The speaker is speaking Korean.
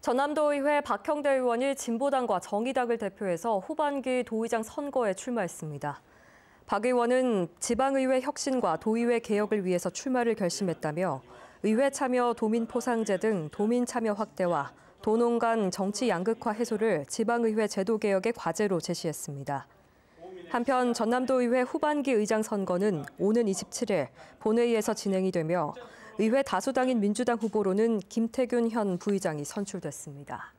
전남도의회 박형대 의원이 진보당과 정의당을 대표해서 후반기 도의장 선거에 출마했습니다. 박 의원은 지방의회 혁신과 도의회 개혁을 위해서 출마를 결심했다며 의회 참여 도민 포상제 등 도민 참여 확대와 도농 간 정치 양극화 해소를 지방의회 제도 개혁의 과제로 제시했습니다. 한편 전남도의회 후반기 의장 선거는 오는 27일 본회의에서 진행이 되며 의회 다수당인 민주당 후보로는 김태균 현 부의장이 선출됐습니다.